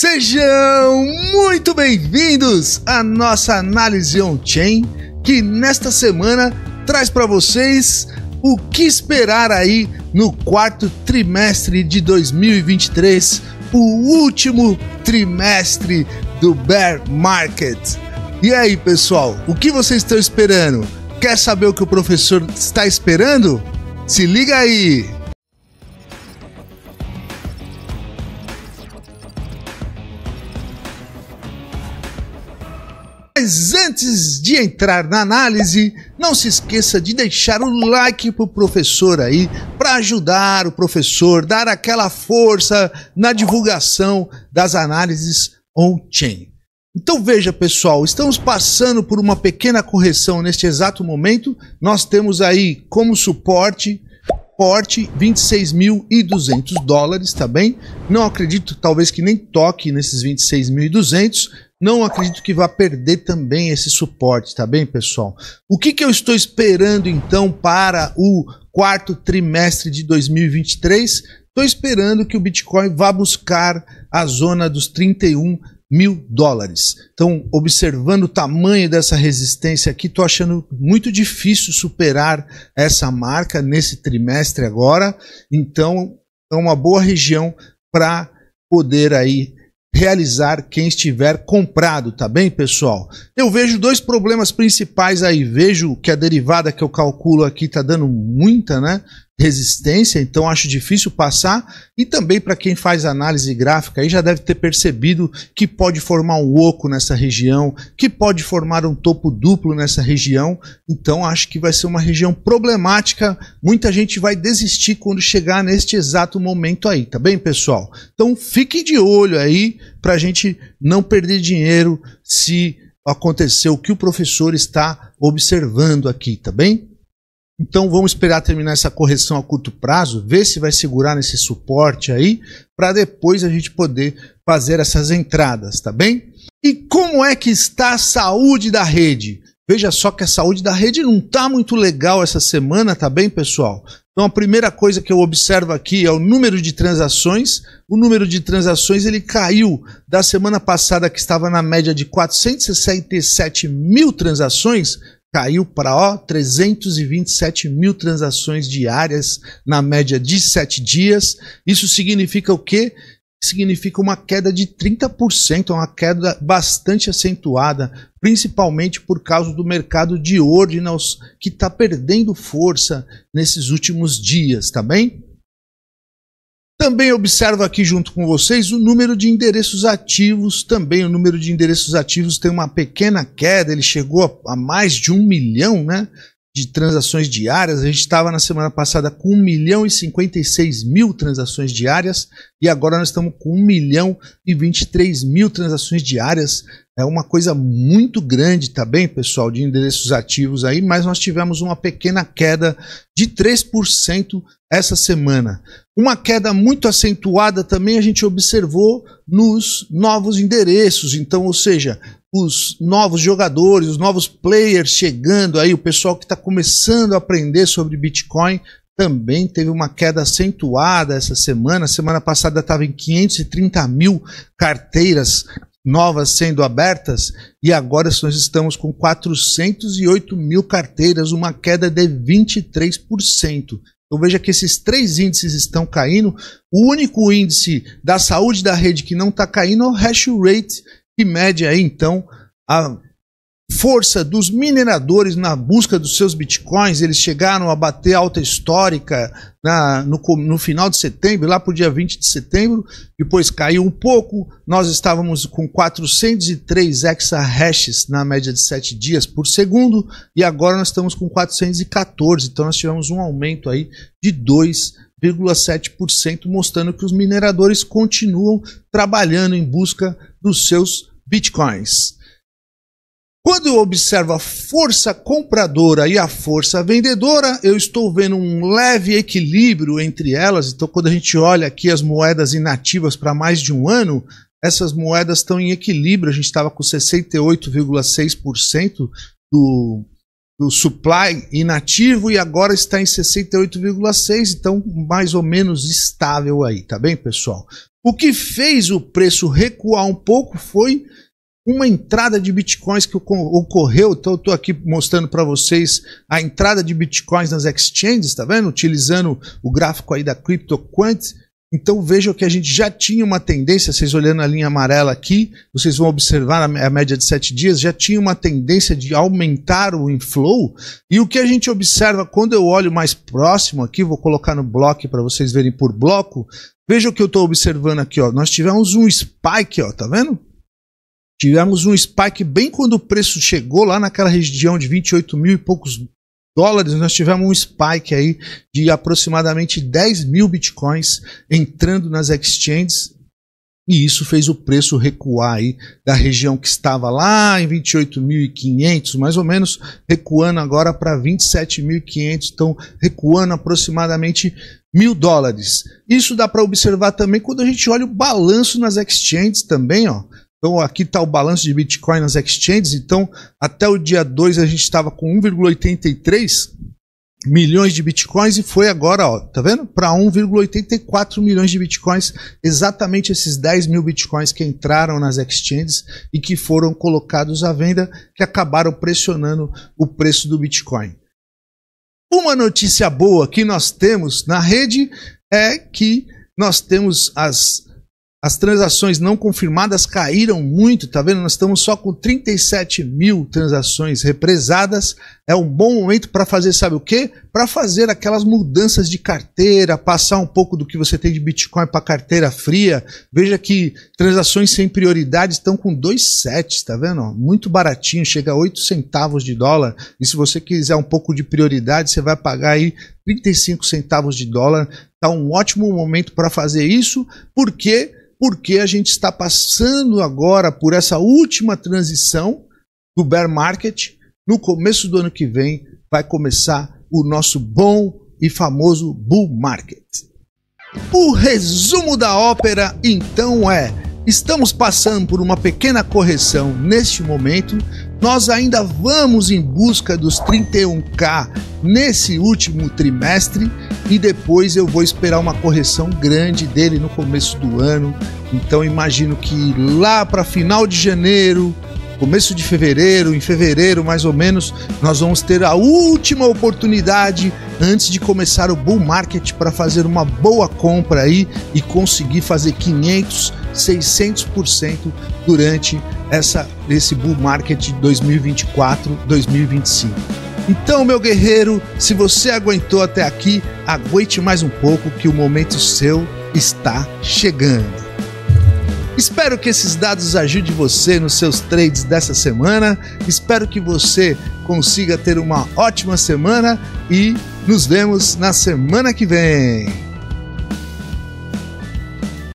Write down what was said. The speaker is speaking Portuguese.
Sejam muito bem-vindos à nossa análise on-chain, que nesta semana traz para vocês o que esperar aí no quarto trimestre de 2023, o último trimestre do bear market. E aí, pessoal, o que vocês estão esperando? Quer saber o que o professor está esperando? Se liga aí! Mas antes de entrar na análise, não se esqueça de deixar o like pro professor aí, para ajudar o professor, dar aquela força na divulgação das análises on-chain. Então veja, pessoal, estamos passando por uma pequena correção neste exato momento. Nós temos aí como suporte porte 26.200 dólares, tá bem? Não acredito, talvez que nem toque nesses 26.200, não acredito que vá perder também esse suporte, tá bem, pessoal? O que, que eu estou esperando então para o quarto trimestre de 2023? Estou esperando que o Bitcoin vá buscar a zona dos 31 mil dólares. Então, observando o tamanho dessa resistência aqui, estou achando muito difícil superar essa marca nesse trimestre agora. Então, é uma boa região para poder aí realizar quem estiver comprado, tá bem, pessoal? Eu vejo dois problemas principais aí. Vejo que a derivada que eu calculo aqui tá dando muita, né? resistência, então acho difícil passar. E também para quem faz análise gráfica aí já deve ter percebido que pode formar um oco nessa região, que pode formar um topo duplo nessa região. Então acho que vai ser uma região problemática. Muita gente vai desistir quando chegar neste exato momento aí, tá bem, pessoal? Então fiquem de olho aí para a gente não perder dinheiro se acontecer o que o professor está observando aqui, tá bem? Então vamos esperar terminar essa correção a curto prazo, ver se vai segurar nesse suporte aí, para depois a gente poder fazer essas entradas, tá bem? E como é que está a saúde da rede? Veja só que a saúde da rede não está muito legal essa semana, tá bem, pessoal? Então a primeira coisa que eu observo aqui é o número de transações. O número de transações ele caiu da semana passada que estava na média de 467 mil transações caiu para ó 327 mil transações diárias na média de 7 dias. Isso significa o quê? Significa uma queda de 30%, uma queda bastante acentuada, principalmente por causa do mercado de ordinals que está perdendo força nesses últimos dias, tá bem? Também observo aqui junto com vocês o número de endereços ativos. Também o número de endereços ativos tem uma pequena queda. Ele chegou a, mais de um milhão né, de transações diárias. A gente estava na semana passada com 1 milhão e 56 mil transações diárias e agora nós estamos com 1 milhão e 23 mil transações diárias. É uma coisa muito grande, tá bem, pessoal, de endereços ativos aí, mas nós tivemos uma pequena queda de 3% essa semana. Uma queda muito acentuada também a gente observou nos novos endereços, então, ou seja, os novos jogadores, os novos players chegando aí, o pessoal que está começando a aprender sobre Bitcoin também teve uma queda acentuada essa semana. Semana passada estava em 530 mil carteiras novas sendo abertas e agora nós estamos com 408 mil carteiras, uma queda de 23%. Então veja que esses três índices estão caindo. O único índice da saúde da rede que não está caindo é o hash rate, que mede aí então a força dos mineradores na busca dos seus bitcoins, eles chegaram a bater alta histórica na, no, no, final de setembro, lá para o dia 20 de setembro, depois caiu um pouco, nós estávamos com 403 exahashes na média de 7 dias por segundo, e agora nós estamos com 414, então nós tivemos um aumento aí de 2,7%, mostrando que os mineradores continuam trabalhando em busca dos seus bitcoins. Quando eu observo a força compradora e a força vendedora, eu estou vendo um leve equilíbrio entre elas. Então, quando a gente olha aqui as moedas inativas para mais de um ano, essas moedas estão em equilíbrio. A gente estava com 68,6% do, do supply inativo e agora está em 68,6%, então mais ou menos estável aí, tá bem, pessoal? O que fez o preço recuar um pouco foi uma entrada de bitcoins que ocorreu. Então, eu estou aqui mostrando para vocês a entrada de bitcoins nas exchanges, tá vendo? Utilizando o gráfico aí da CryptoQuant. Então vejam que a gente já tinha uma tendência, vocês olhando a linha amarela aqui, vocês vão observar a média de sete dias, já tinha uma tendência de aumentar o inflow. E o que a gente observa quando eu olho mais próximo aqui, vou colocar no bloco para vocês verem por bloco, vejam que eu estou observando aqui, ó, nós tivemos um spike, ó, tá vendo? Tivemos um spike bem quando o preço chegou lá naquela região de 28 mil e poucos dólares, nós tivemos um spike aí de aproximadamente 10 mil bitcoins entrando nas exchanges. E isso fez o preço recuar aí da região que estava lá em 28.500, mais ou menos, recuando agora para 27.500, então recuando aproximadamente mil dólares. Isso dá para observar também quando a gente olha o balanço nas exchanges também, ó. Então aqui está o balanço de Bitcoin nas exchanges. Então até o dia 2 a gente estava com 1,83 milhões de bitcoins e foi agora, ó, tá vendo? Para 1,84 milhões de bitcoins, exatamente esses 10 mil bitcoins que entraram nas exchanges e que foram colocados à venda, que acabaram pressionando o preço do bitcoin. Uma notícia boa que nós temos na rede é que nós temos as as transações não confirmadas caíram muito, tá vendo? Nós estamos só com 37 mil transações represadas. É um bom momento para fazer, sabe o quê? Para fazer aquelas mudanças de carteira, passar um pouco do que você tem de Bitcoin para carteira fria. Veja que transações sem prioridade estão com 2,7, tá vendo? Muito baratinho, chega a 8 centavos de dólar. E se você quiser um pouco de prioridade, você vai pagar aí 35 centavos de dólar. Está um ótimo momento para fazer isso, porque porque a gente está passando agora por essa última transição do bear market. No começo do ano que vem vai começar o nosso bom e famoso bull market. O resumo da ópera então é: estamos passando por uma pequena correção neste momento, nós ainda vamos em busca dos 31K nesse último trimestre e depois eu vou esperar uma correção grande dele no começo do ano. Então imagino que lá para final de janeiro, começo de fevereiro, em fevereiro mais ou menos, nós vamos ter a última oportunidade antes de começar o bull market para fazer uma boa compra aí e conseguir fazer 500, 600% durante essa, esse bull market de 2024, 2025. Então, meu guerreiro, se você aguentou até aqui, aguente mais um pouco que o momento seu está chegando. Espero que esses dados ajudem você nos seus trades dessa semana. Espero que você consiga ter uma ótima semana e nos vemos na semana que vem.